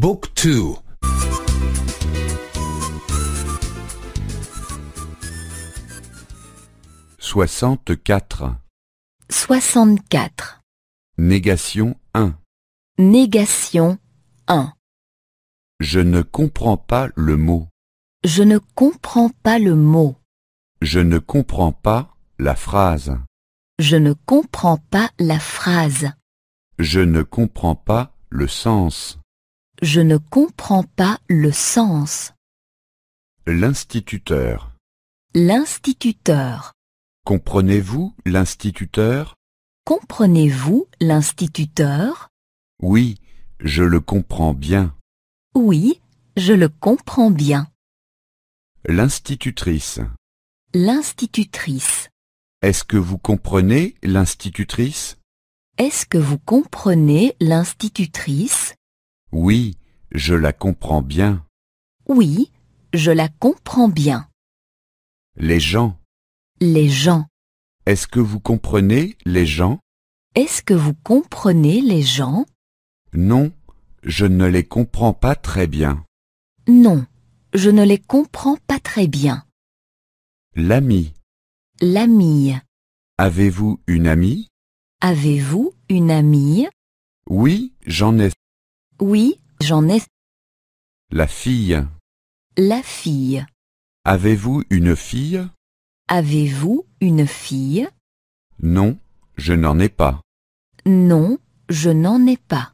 Book 2 64 64 Négation 1 Négation 1 Je ne comprends pas le mot. Je ne comprends pas le mot. Je ne comprends pas la phrase. Je ne comprends pas la phrase. Je ne comprends pas le sens. Je ne comprends pas le sens. L'instituteur. L'instituteur. Comprenez-vous l'instituteur Comprenez-vous l'instituteur Oui, je le comprends bien. Oui, je le comprends bien. L'institutrice. L'institutrice. Est-ce que vous comprenez l'institutrice Est-ce que vous comprenez l'institutrice oui, je la comprends bien. Oui, je la comprends bien. Les gens. Les gens. Est-ce que vous comprenez les gens Est-ce que vous comprenez les gens Non, je ne les comprends pas très bien. Non, je ne les comprends pas très bien. L'ami. L'ami. Avez-vous une amie Avez-vous une amie Oui, j'en ai. Oui, j'en ai. La fille. La fille. Avez-vous une fille Avez-vous une fille Non, je n'en ai pas. Non, je n'en ai pas.